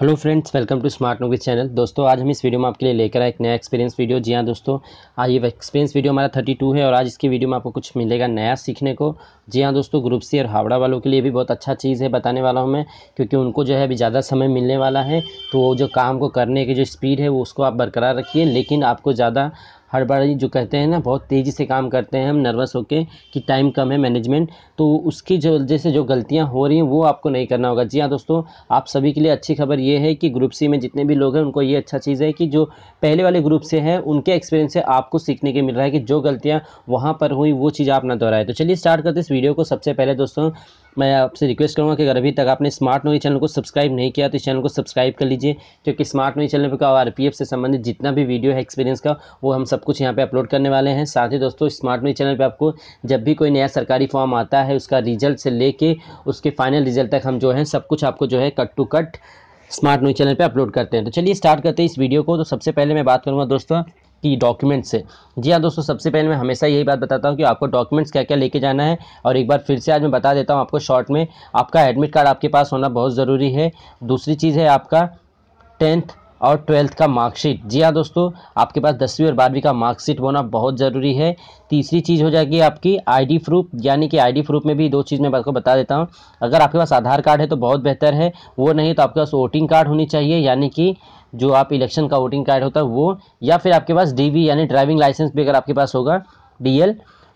hello friends welcome to smart नोगी channel दोस्तों आज हम इस वीडियो में आपके लिए लेकर आए एक नया एक्सपीरियंस वीडियो जी हाँ दोस्तों आज ये एक्सपीरियंस वीडियो हमारा 32 है और आज इसकी वीडियो में आपको कुछ मिलेगा नया सीखने को जी हाँ दोस्तों ग्रुप सी और हावड़ा वालों के लिए भी बहुत अच्छा चीज़ है बताने वाला हूँ मैं क्योंकि उनको जो है अभी ज़्यादा समय मिलने वाला है तो वो जो काम को करने की जो स्पीड है वो उसको आप बरकरार रखिए लेकिन आपको ज़्यादा हड़बड़ाई जो कहते हैं ना बहुत तेज़ी से काम करते हैं हम नर्वस होकर कि टाइम कम है मैनेजमेंट तो उसकी जो जैसे जो गलतियाँ हो रही हैं वो आपको नहीं करना होगा जी हाँ दोस्तों आप सभी के लिए अच्छी खबर ये है कि ग्रुप सी में जितने भी लोग हैं उनको ये अच्छा चीज़ है कि जो पहले वाले ग्रुप से हैं उनके एक्सपीरियंस से आपको सीखने के मिल रहा है कि जो गलतियाँ वहाँ पर हुई वो चीज़ आप ना दोहराए तो चलिए स्टार्ट करते इस वीडियो को सबसे पहले दोस्तों मैं आपसे रिक्वेस्ट करूँगा कि अगर अभी तक आपने स्मार्ट नोवी चैनल को सब्सक्राइब नहीं किया तो इस चैनल को सब्सक्राइब कर लीजिए क्योंकि स्मार्ट नोवी चैनल पर आर पी एफ से संबंधित जितना भी वीडियो है एक्सपीरियंस का वो हम सब कुछ यहाँ पर अपलोड करने वाले हैं साथ ही दोस्तों स्मार्ट नोवी चैनल पर आपको जब भी कोई नया सरकारी फॉर्म आता है उसका रिजल्ट से लेके उसके फाइनल रिजल्ट तक हम जो है सब कुछ आपको जो है cut to cut smart news channel पे अपलोड करते हैं तो चलिए स्टार्ट करते हैं इस वीडियो को तो सबसे पहले मैं बात करूँगा दोस्तों की डॉक्यूमेंट्स से जी हाँ दोस्तों सबसे पहले मैं हमेशा यही बात बताता हूँ कि आपको डॉक्यूमेंट्स क्या क्या लेके जाना है और एक बार फिर से आज मैं बता देता हूँ आपको शॉर्ट में आपका एडमिट कार्ड आपके पास होना बहुत ज़रूरी है दूसरी चीज़ है आपका टेंथ और ट्वेल्थ का मार्कशीट जी हाँ दोस्तों आपके पास दसवीं और बारहवीं का मार्कशीट होना बहुत ज़रूरी है तीसरी चीज़ हो जाएगी आपकी आईडी प्रूफ यानी कि आईडी प्रूफ में भी दो चीज़ मैं आपको बता देता हूँ अगर आपके पास आधार कार्ड है तो बहुत बेहतर है वो नहीं तो आपके पास वोटिंग कार्ड होनी चाहिए यानी कि जो आप इलेक्शन का वोटिंग कार्ड होता है वो या फिर आपके पास डी यानी ड्राइविंग लाइसेंस भी अगर आपके पास होगा डी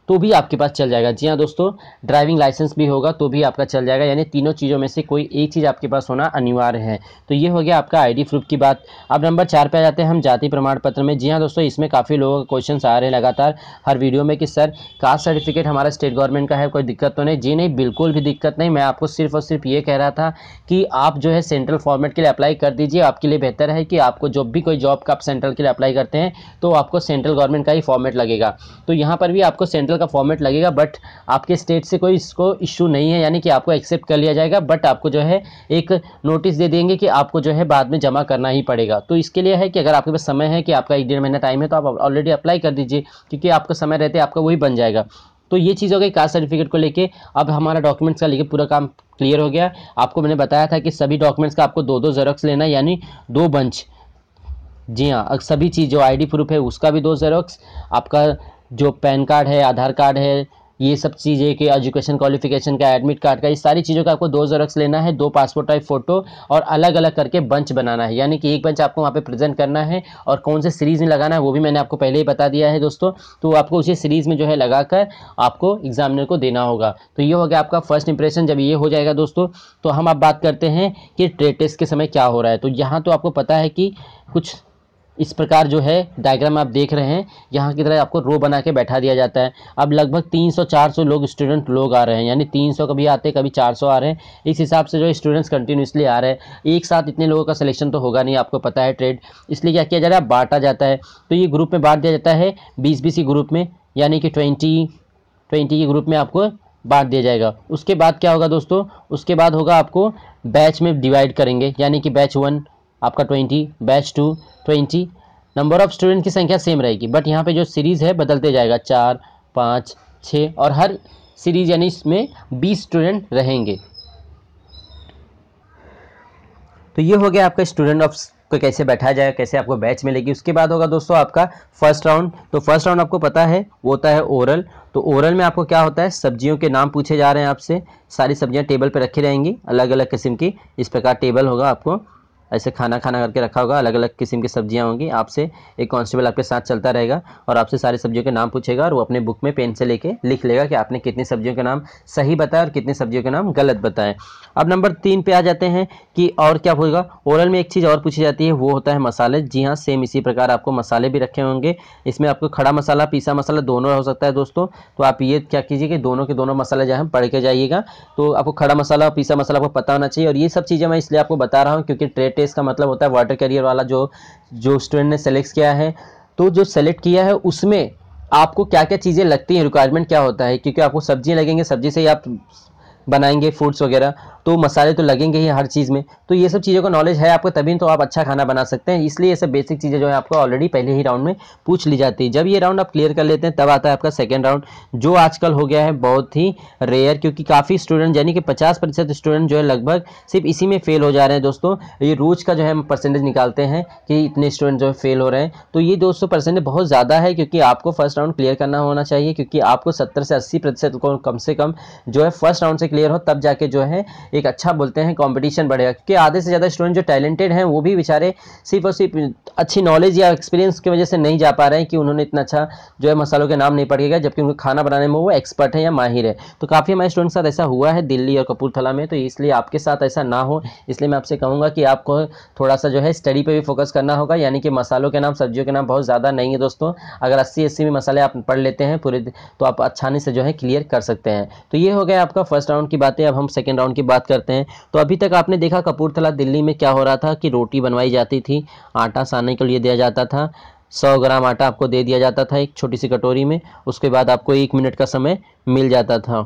तो भी आपके पास चल जाएगा जी हाँ दोस्तों ड्राइविंग लाइसेंस भी होगा तो भी आपका चल जाएगा यानी तीनों चीज़ों में से कोई एक चीज़ आपके पास होना अनिवार्य है तो ये हो गया आपका आईडी प्रूफ की बात अब नंबर चार पे आ जाते हैं हम जाति प्रमाण पत्र में जी हाँ दोस्तों इसमें काफ़ी लोगों के क्वेश्चन आ रहे हैं लगातार हर वीडियो में कि सर कास्ट सर्टिफिकेट हमारा स्टेट गवर्नमेंट का है कोई दिक्कत तो नहीं जी नहीं बिल्कुल भी दिक्कत नहीं मैं आपको सिर्फ और सिर्फ ये कह रहा था कि आप जो है सेंट्रल फॉर्मेट के लिए अप्लाई कर दीजिए आपके लिए बेहतर है कि आपको जब भी कोई जॉब का आप सेंट्रल के लिए अप्लाई करते हैं तो आपको सेंट्रल गवर्नमेंट का ही फॉर्मेट लगेगा तो यहाँ पर भी आपको सेंट्रल का फॉर्मेट लगेगा बट आपके स्टेट से कोई इसको इशू नहीं है यानी कि आपको एक्सेप्ट कर लिया जाएगा बट आपको जो है एक नोटिस दे देंगे कि आपको जो है बाद में जमा करना ही पड़ेगा तो इसके लिए है कि अगर आपके पास समय है कि आपका एक डेढ़ महीना टाइम है तो आप ऑलरेडी अप्लाई कर दीजिए क्योंकि आपका समय रहते आपका वही बन जाएगा तो ये चीज़ हो गई कास्ट सर्टिफिकेट को लेके अब हमारा डॉक्यूमेंट्स का लेके पूरा काम क्लियर हो गया आपको मैंने बताया था कि सभी डॉक्यूमेंट्स का आपको दो दो जेरोक्स लेना यानी दो बंच जी हाँ सभी चीज़ जो आईडी प्रूफ है उसका भी दो जेरोक्स आपका जो पैन कार्ड है आधार कार्ड है ये सब चीज़ें कि एजुकेशन क्वालिफिकेशन का एडमिट कार्ड का ये सारी चीज़ों का आपको दो जरक्स लेना है दो पासपोर्ट टाइप फ़ोटो और अलग अलग करके बंच बनाना है यानी कि एक बंच आपको वहाँ पे प्रेजेंट करना है और कौन से सीरीज़ में लगाना है वो भी मैंने आपको पहले ही बता दिया है दोस्तों तो आपको उसी सीरीज़ में जो है लगा कर आपको एग्जामिनर को देना होगा तो ये हो गया आपका फर्स्ट इंप्रेशन जब ये हो जाएगा दोस्तों तो हम आप बात करते हैं कि ट्रेड टेस्ट के समय क्या हो रहा है तो यहाँ तो आपको पता है कि कुछ इस प्रकार जो है डायग्राम आप देख रहे हैं यहाँ की तरह आपको रो बना के बैठा दिया जाता है अब लगभग 300-400 लोग स्टूडेंट लोग आ रहे हैं यानी 300 कभी आते कभी 400 आ रहे हैं इस हिसाब से जो स्टूडेंट्स कंटिन्यूसली आ रहे हैं एक साथ इतने लोगों का सिलेक्शन तो होगा नहीं आपको पता है ट्रेड इसलिए क्या किया जा रहा है बांटा जाता है तो ये ग्रुप में बांट दिया जाता है बीस बीस ग्रुप में यानी कि ट्वेंटी ट्वेंटी के ग्रुप में आपको बांट दिया जाएगा उसके बाद क्या होगा दोस्तों उसके बाद होगा आपको बैच में डिवाइड करेंगे यानी कि बैच वन आपका twenty batch two twenty number of student की संख्या सेम रहेगी बट यहाँ पे जो सीरीज़ है बदलते जाएगा चार पाँच छः और हर सीरीज़ यानी इसमें बीस स्टूडेंट रहेंगे तो ये हो गया आपका स्टूडेंट ऑफ को कैसे बैठा जाए कैसे आपको बैच मिलेगी उसके बाद होगा दोस्तों आपका फर्स्ट राउंड तो फर्स्ट राउंड आपको पता है वो होता है ओरल तो ओरल में आपको क्या होता है सब्जियों के नाम पूछे जा रहे हैं आपसे सारी सब्जियां टेबल पर रखी रहेंगी अलग अलग किस्म की इस प्रकार टेबल होगा आपको ऐसे खाना खाना करके रखा होगा अलग अलग किस्म की सब्जियाँ होंगी आपसे एक कांस्टेबल आपके साथ चलता रहेगा और आपसे सारी सब्जियों के नाम पूछेगा और वो अपने बुक में पेन से लेके लिख लेगा कि आपने कितनी सब्जियों के नाम सही बताया और कितनी सब्जियों के नाम गलत बताए अब नंबर तीन पे आ जाते हैं कि और क्या होगा ओरल में एक चीज़ और पूछी जाती है वो होता है मसाले जी हाँ सेम इसी प्रकार आपको मसाले भी रखे होंगे इसमें आपको खड़ा मसाला पीसा मसाला दोनों हो सकता है दोस्तों तो आप ये क्या कीजिए कि दोनों के दोनों मसाले जो है पढ़ के जाइएगा तो आपको खड़ा मसाला पीसा मसाला आपको पता होना चाहिए और ये सब चीज़ें मैं इसलिए आपको बता रहा हूँ क्योंकि ट्रेड टेस्ट का मतलब होता है वाटर कैरियर वाला जो जो स्टूडेंट ने सेलेक्ट किया है तो जो सेलेक्ट किया है उसमें आपको क्या क्या चीज़ें लगती हैं रिक्वायरमेंट क्या होता है क्योंकि आपको सब्जियाँ लगेंगे सब्जी से ही आप बनाएंगे फूड्स वगैरह तो मसाले तो लगेंगे ही हर चीज़ में तो ये सब चीज़ों का नॉलेज है आपको तभी तो आप अच्छा खाना बना सकते हैं इसलिए ये सब बेसिक चीज़ें जो है आपको ऑलरेडी पहले ही राउंड में पूछ ली जाती है जब ये राउंड आप क्लियर कर लेते हैं तब आता है आपका सेकेंड राउंड जो आजकल हो गया है बहुत ही रेयर क्योंकि काफ़ी स्टूडेंट यानी कि पचास प्रतिशत स्टूडेंट जो है लगभग सिर्फ इसी में फेल हो जा रहे हैं दोस्तों ये रोज का जो है परसेंटेज निकालते हैं कि इतने स्टूडेंट जो है फेल हो रहे हैं तो ये दोस्तों परसेंटेज बहुत ज़्यादा है क्योंकि आपको फर्स्ट राउंड क्लियर करना होना चाहिए क्योंकि आपको सत्तर से अस्सी प्रतिशत को कम से कम जो है फर्स्ट राउंड से प्लेयर हो तब जाके जो है एक अच्छा बोलते हैं कॉम्पिटिशन बढ़ेगा क्योंकि आधे से ज़्यादा स्टूडेंट जो टैलेंटेड हैं वो भी बेचारे सिर्फ और सिर्फ अच्छी नॉलेज या एक्सपीरियंस की वजह से नहीं जा पा रहे हैं कि उन्होंने इतना अच्छा जो है मसालों के नाम नहीं गया जबकि उनको खाना बनाने में वो एक्सपर्ट है या माहिर है तो काफ़ी हमारे स्टूडेंट के साथ ऐसा हुआ है दिल्ली और कपूरथला में तो इसलिए आपके साथ ऐसा ना हो इसलिए मैं आपसे कहूँगा कि आपको थोड़ा सा जो है स्टडी पर भी फोकस करना होगा यानी कि मसालों के नाम सब्जियों के नाम बहुत ज़्यादा नहीं है दोस्तों अगर अस्सी अस्सी में मसाले आप पढ़ लेते हैं पूरे तो आप अच्छा से जो है क्लियर कर सकते हैं तो ये हो गया आपका फर्स्ट राउंड राउंड की बात है अब हम सेकेंड राउंड की बात करते हैं तो अभी तक आपने देखा कपूरथला दिल्ली में क्या हो रहा था कि रोटी बनवाई जाती थी आटा सानने के लिए दिया जाता था सौ ग्राम आटा आपको दे दिया जाता था एक छोटी सी कटोरी में उसके बाद आपको एक मिनट का समय मिल जाता था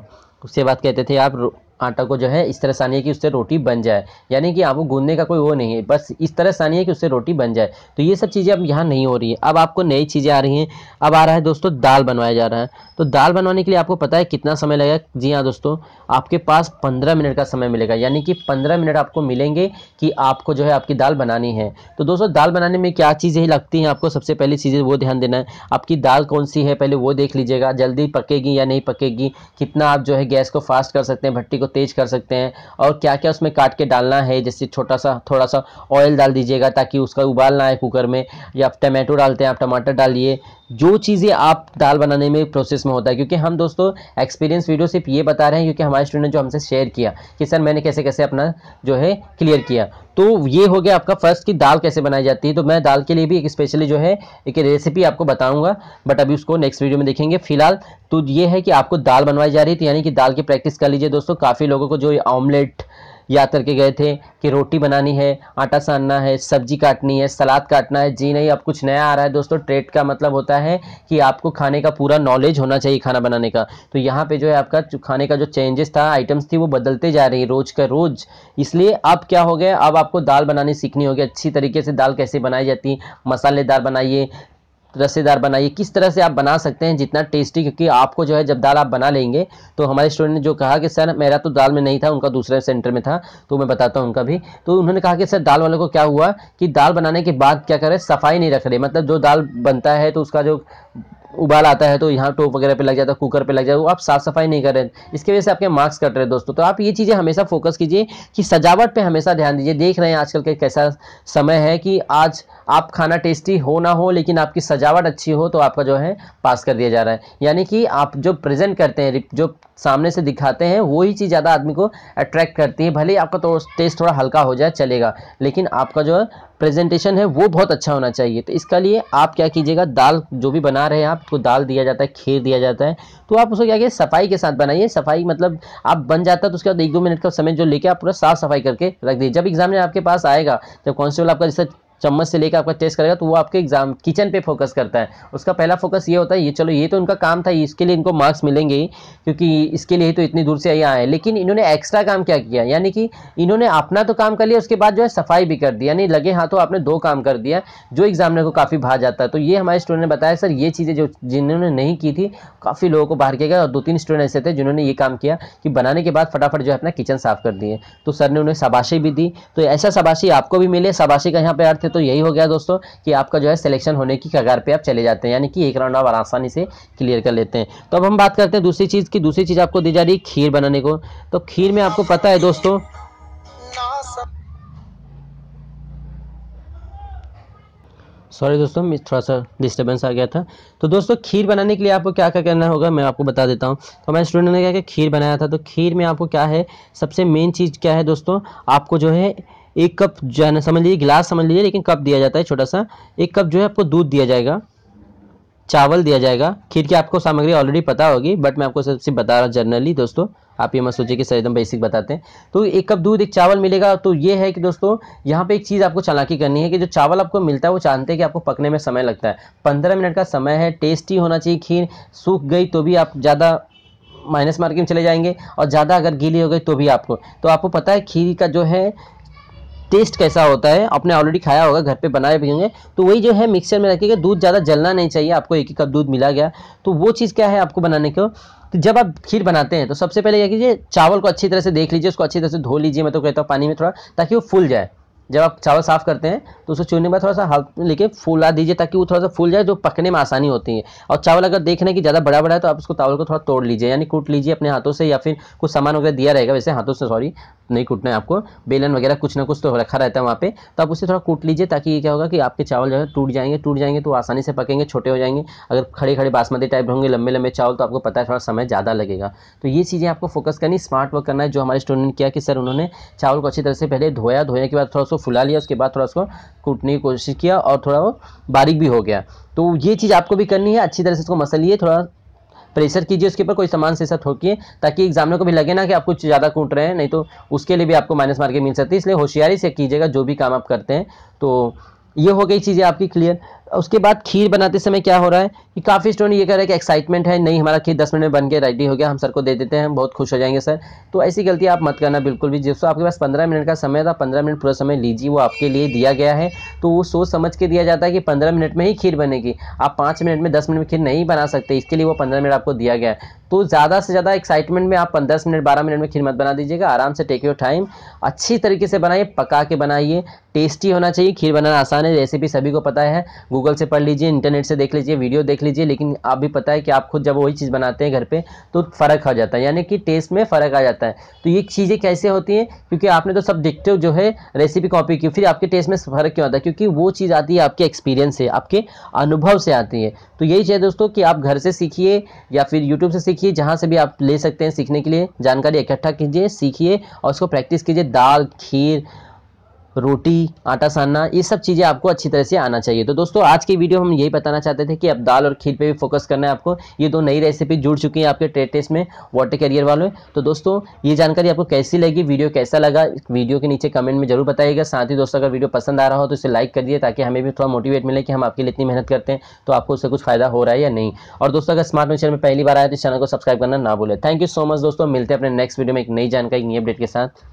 उसके बाद कहते थे आप आटा को जो है इस तरह सानिए कि उससे रोटी बन जाए यानी कि आपको गूंदने का कोई वो नहीं है बस इस तरह सानिए कि उससे रोटी बन जाए तो ये सब चीज़ें अब यहाँ नहीं हो रही है अब आपको नई चीज़ें आ रही हैं अब आ रहा है दोस्तों दाल बनवाया जा रहा है तो दाल बनवाने के लिए आपको पता है कितना समय लगेगा जी हाँ दोस्तों आपके पास पंद्रह मिनट का समय मिलेगा यानी कि पंद्रह मिनट आपको मिलेंगे कि आपको जो है आपकी दाल बनानी है तो दोस्तों दाल बनाने में क्या चीज़ें लगती हैं आपको सबसे पहली चीज़ें वो ध्यान देना है आपकी दाल कौन सी है पहले वो देख लीजिएगा जल्दी पकेगी या नहीं पकेगी कितना आप जो है गैस को फास्ट कर सकते हैं भट्टी को तेज़ कर सकते हैं और क्या क्या उसमें काट के डालना है जैसे छोटा सा थोड़ा सा ऑयल डाल दीजिएगा ताकि उसका उबाल ना आए कुकर में या आप टमाटो डालते हैं आप टमाटर डालिए जो चीज़ें आप दाल बनाने में प्रोसेस में होता है क्योंकि हम दोस्तों एक्सपीरियंस वीडियो सिर्फ ये बता रहे हैं क्योंकि हमारे स्टूडेंट जो हमसे शेयर किया कि सर मैंने कैसे कैसे अपना जो है क्लियर किया तो ये हो गया आपका फर्स्ट कि दाल कैसे बनाई जाती है तो मैं दाल के लिए भी एक स्पेशली जो है एक रेसिपी आपको बताऊंगा बट अभी उसको नेक्स्ट वीडियो में देखेंगे फिलहाल तो ये है कि आपको दाल बनवाई जा रही थी यानी कि दाल की प्रैक्टिस कर लीजिए दोस्तों काफ़ी लोगों को जो ऑमलेट याद करके गए थे कि रोटी बनानी है आटा सानना है सब्जी काटनी है सलाद काटना है जी नहीं अब कुछ नया आ रहा है दोस्तों ट्रेड का मतलब होता है कि आपको खाने का पूरा नॉलेज होना चाहिए खाना बनाने का तो यहाँ पे जो है आपका खाने का जो चेंजेस था आइटम्स थी वो बदलते जा रही है रोज का रोज इसलिए अब क्या हो गया अब आपको दाल बनानी सीखनी होगी अच्छी तरीके से दाल कैसे बनाई जाती है मसालेदार बनाइए रस्सेदार तो बनाइए किस तरह से आप बना सकते हैं जितना टेस्टी क्योंकि आपको जो है जब दाल आप बना लेंगे तो हमारे स्टूडेंट ने जो कहा कि सर मेरा तो दाल में नहीं था उनका दूसरे सेंटर में था तो मैं बताता हूँ उनका भी तो उन्होंने कहा कि सर दाल वालों को क्या हुआ कि दाल बनाने के बाद क्या करें सफाई नहीं रख रहे मतलब जो दाल बनता है तो उसका जो उबाल आता है तो यहाँ टोप वगैरह पे लग जाता है कुकर पे लग जाता है वो आप साफ सफाई नहीं कर रहे इसकी वजह से आपके मार्क्स कट रहे हैं दोस्तों तो आप ये चीज़ें हमेशा फोकस कीजिए कि सजावट पे हमेशा ध्यान दीजिए देख रहे हैं आजकल का कैसा समय है कि आज आप खाना टेस्टी हो ना हो लेकिन आपकी सजावट अच्छी हो तो आपका जो है पास कर दिया जा रहा है यानी कि आप जो प्रेजेंट करते हैं जो सामने से दिखाते हैं वही चीज़ ज़्यादा आदमी को अट्रैक्ट करती है भले ही आपका तो टेस्ट थोड़ा हल्का हो जाए चलेगा लेकिन आपका जो है प्रेजेंटेशन है वो बहुत अच्छा होना चाहिए तो इसका लिए आप क्या कीजिएगा दाल जो भी बना रहे हैं आपको तो दाल दिया जाता है खीर दिया जाता है तो आप उसको क्या किया सफाई के साथ बनाइए सफाई मतलब आप बन जाता है तो उसके बाद एक दो मिनट का समय जो लेके आप पूरा साफ सफाई करके रख दीजिए जब एग्जाम में आपके पास आएगा जब कॉन्स्टेबल आपका जैसे चम्मच से लेकर आपका टेस्ट करेगा तो वो आपके एग्जाम किचन पे फोकस करता है उसका पहला फोकस ये होता है ये चलो ये तो उनका काम था इसके लिए इनको मार्क्स मिलेंगे ही क्योंकि इसके लिए ही तो इतनी दूर से यहाँ आए लेकिन इन्होंने एक्स्ट्रा काम क्या किया यानी कि इन्होंने अपना तो काम कर लिया उसके बाद जो है सफाई भी कर दी यानी लगे हाथों आपने दो काम कर दिया जो एग्जामिनर को काफ़ी भा जाता है तो ये हमारे स्टूडेंट ने बताया सर ये चीज़ें जो जिन्होंने नहीं की थी काफ़ी लोगों को बाहर किया गया और दो तीन स्टूडेंट ऐसे थे जिन्होंने ये काम किया कि बनाने के बाद फटाफट जो है अपना किचन साफ कर दिए तो सर ने उन्हें शबाशी भी दी तो ऐसा शबाशी आपको भी मिले शबाशी का यहाँ पे अर्थ तो यही हो गया दोस्तों कि आपका जो है सिलेक्शन होने की कगार पे आप चले जाते हैं यानी कि एक राउंड आप आसानी से क्लियर कर लेते हैं तो अब हम बात करते हैं दूसरी चीज़ की दूसरी चीज़ आपको दी जा रही है खीर बनाने को तो खीर में आपको पता है दोस्तों सॉरी दोस्तों मैं थोड़ा सा डिस्टर्बेंस आ गया था तो दोस्तों खीर बनाने के लिए आपको क्या क्या करना होगा मैं आपको बता देता हूं तो मैं स्टूडेंट ने क्या खीर बनाया था तो खीर में आपको क्या है सबसे मेन चीज़ क्या है दोस्तों आपको जो है एक कप जो है समझ लीजिए गिलास समझ लीजिए लेकिन कप दिया जाता है छोटा सा एक कप जो है आपको दूध दिया जाएगा चावल दिया जाएगा खीर की आपको सामग्री ऑलरेडी पता होगी बट मैं आपको सबसे बता रहा जनरली दोस्तों आप ये मत सोचिए कि सर एकदम बेसिक बताते हैं तो एक कप दूध एक चावल मिलेगा तो ये है कि दोस्तों यहाँ पे एक चीज़ आपको चालाकी करनी है कि जो चावल आपको मिलता है वो जानते हैं कि आपको पकने में समय लगता है पंद्रह मिनट का समय है टेस्टी होना चाहिए खीर सूख गई तो भी आप ज़्यादा माइनस मार्किंग चले जाएंगे और ज़्यादा अगर गीली हो गई तो भी आपको तो आपको पता है खीर का जो है टेस्ट कैसा होता है आपने ऑलरेडी खाया होगा घर पे बनाए भी होंगे तो वही जो है मिक्सर में रखिएगा दूध ज़्यादा जलना नहीं चाहिए आपको एक ही कप दूध मिला गया तो वो चीज़ क्या है आपको बनाने को तो जब आप खीर बनाते हैं तो सबसे पहले क्या कीजिए चावल को अच्छी तरह से देख लीजिए उसको अच्छी तरह से धो लीजिए मैं तो कहता हूँ पानी में थोड़ा ताकि वो फूल जाए जब आप चावल साफ़ करते हैं तो उसको चूने में थोड़ा सा हाथ लेके फूला दीजिए ताकि वो थोड़ा सा फूल जाए जो पकने में आसानी होती है और चावल अगर देखने की ज़्यादा बड़ा बड़ा है तो आप उसको चावल को थोड़ा तोड़ लीजिए यानी कूट लीजिए अपने हाथों से या फिर कुछ सामान वगैरह दिया रहेगा वैसे हाथों से सॉरी नहीं कूटना है आपको बेलन वगैरह कुछ ना कुछ तो रखा रहता है वहाँ पे तो आप उसे थोड़ा कूट लीजिए ताकि क्या होगा कि आपके चावल जो है टूट जाएंगे टूट जाएंगे तो आसानी से पकेंगे छोटे हो जाएंगे अगर खड़े खड़े बासमती टाइप होंगे लंबे लंबे चावल तो आपको पता है थोड़ा समय ज़्यादा लगेगा तो ये चीज़ें आपको फोकस करनी स्मार्ट वर्क करना है जो हमारे स्टूडेंट किया कि सर उन्होंने चावल को अच्छी तरह से पहले धोया धोने के बाद थोड़ा उसको फुला लिया उसके बाद थोड़ा उसको कूटने की कोशिश किया और थोड़ा वो बारीक भी हो गया तो ये चीज़ आपको भी करनी है अच्छी तरह से इसको मसलिए थोड़ा प्रेशर कीजिए उसके ऊपर कोई सामान से साथ ठोकिए ताकि एग्जामिनर को भी लगे ना कि आप कुछ ज़्यादा कूट रहे हैं नहीं तो उसके लिए भी आपको माइनस मार्के मिल सकती है इसलिए होशियारी से कीजिएगा जो भी काम आप करते हैं तो ये हो गई चीज़ें आपकी क्लियर उसके बाद खीर बनाते समय क्या हो रहा है कि काफ़ी स्टूडेंट ये कह रहे हैं कि एक्साइटमेंट है नहीं हमारा खीर दस मिनट में बन के रेडी हो गया हम सर को दे देते हैं हम बहुत खुश हो जाएंगे सर तो ऐसी गलती आप मत करना बिल्कुल भी जिसको आपके पास पंद्रह मिनट का समय था पंद्रह मिनट पूरा समय लीजिए वो आपके लिए दिया गया है तो वो सोच समझ के दिया जाता है कि पंद्रह मिनट में ही खीर बनेगी आप पाँच मिनट में दस मिनट में खीर नहीं बना सकते इसके लिए वो पंद्रह मिनट आपको दिया गया है तो ज़्यादा से ज़्यादा एक्साइटमेंट में आप पंद्रह मिनट बारह मिनट में खीर मत बना दीजिएगा आराम से टेक योर टाइम अच्छी तरीके से बनाइए पका के बनाइए टेस्टी होना चाहिए खीर बनाना आसान है रेसिपी सभी को पता है गूगल से पढ़ लीजिए इंटरनेट से देख लीजिए वीडियो देख लीजिए लेकिन आप भी पता है कि आप खुद जब वही चीज़ बनाते हैं घर पे तो फ़र्क आ जाता है यानी कि टेस्ट में फ़र्क आ जाता है तो ये चीज़ें कैसे होती हैं क्योंकि आपने तो सब सब्जेक्टिव जो है रेसिपी कॉपी की फिर आपके टेस्ट में फ़र्क क्यों आता है क्योंकि वो चीज़ आती है आपके एक्सपीरियंस से आपके अनुभव से आती है तो यही चाहिए दोस्तों कि आप घर से सीखिए या फिर यूट्यूब से सीखिए जहाँ से भी आप ले सकते हैं सीखने के लिए जानकारी इकट्ठा कीजिए सीखिए और उसको प्रैक्टिस कीजिए दाल खीर रोटी आटा सानना ये सब चीज़ें आपको अच्छी तरह से आना चाहिए तो दोस्तों आज की वीडियो हम यही बताना चाहते थे कि अब दाल और खीर पे भी फोकस करना है आपको ये दो नई रेसिपी जुड़ चुकी हैं आपके ट्रेड टेस्ट में वाटर कैरियर वालों तो दोस्तों ये जानकारी आपको कैसी लगी वीडियो कैसा लगा वीडियो के नीचे कमेंट में जरूर बताइएगा साथ ही दोस्तों अगर वीडियो पसंद आ रहा हो तो इसे लाइक कर दिए ताकि हमें भी थोड़ा मोटिवेट मिले कि हम आपके लिए इतनी मेहनत करते हैं तो आपको उससे कुछ फायदा हो रहा है या नहीं और दोस्तों अगर स्मार्ट चैनल में पहली बार आया तो चैनल को सब्सक्राइब करना ना बोले थैंक यू सो मच दोस्तों मिलते हैं अपने नेक्स्ट वीडियो में एक नई जानकारी नई अपडेट के साथ